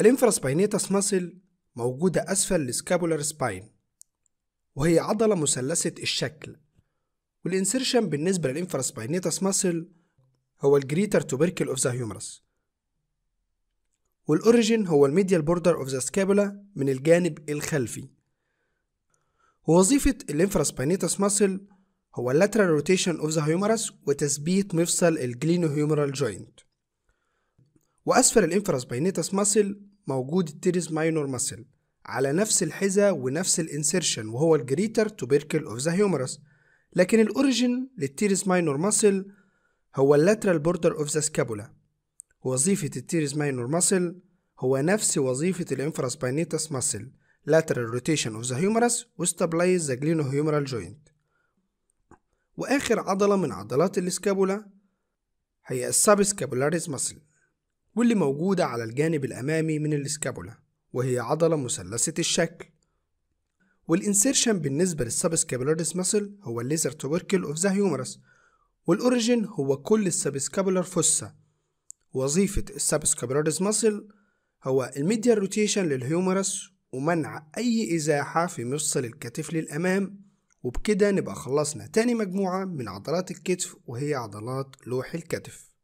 الانفراسباينيتاس ماسل موجودة أسفل السكابولار سباين وهي عضلة مثلثة الشكل والانسرشن بالنسبة للانفراسباينيتاس ماسل هو الجريتر توبركل أوف ذا هيومرس والأوريجين هو الميديال بوردر أوف ذا سكابولا من الجانب الخلفي ووظيفة الانفراسباينيتاس ماسل هو اللاترال روتيشن اوف ذا هيومرس وتثبيت مفصل الجلينو هيومرال جوينت وأسفل الانفراس باينيتاس ماسل موجود التيريز ماينور ماسل على نفس الحذاء ونفس الانسيرشن وهو الجريتر توبيركل اوف ذا هيومرس لكن الاوريجين للتيريز ماينور ماسل هو اللاترال بوردر اوف ذا سكابولا وظيفة التيريز ماينور ماسل هو نفس وظيفة الانفراس باينيتاس ماسل lateral rotation of the humerus وستابلايز ذا glenohumeral joint وآخر عضلة من عضلات الاسكابولا هي السابسكابولاريز ماسل واللي موجودة على الجانب الأمامي من السكابولا وهي عضلة مثلثة الشكل والإنسيرشن بالنسبة للسبسكابولاريس مسل هو الليزر توبركل أوف ذا هيومرس والأوريجين هو كل السبسكابولار فوسة وظيفة السبسكابولاريس مسل هو الميديال روتيشن للهيومرس ومنع أي إزاحة في مفصل الكتف للأمام وبكده نبقى خلصنا تاني مجموعة من عضلات الكتف وهي عضلات لوح الكتف